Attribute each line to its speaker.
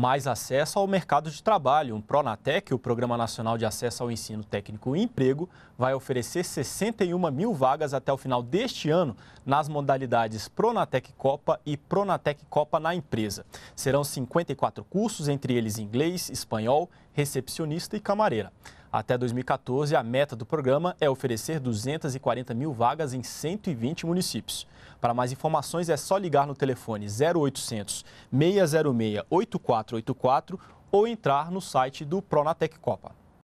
Speaker 1: mais acesso ao mercado de trabalho. O Pronatec, o Programa Nacional de Acesso ao Ensino Técnico e Emprego, vai oferecer 61 mil vagas até o final deste ano nas modalidades Pronatec Copa e Pronatec Copa na empresa. Serão 54 cursos, entre eles inglês, espanhol, recepcionista e camareira. Até 2014, a meta do programa é oferecer 240 mil vagas em 120 municípios. Para mais informações é só ligar no telefone 0800 606 8484 ou entrar no site do Pronatec Copa.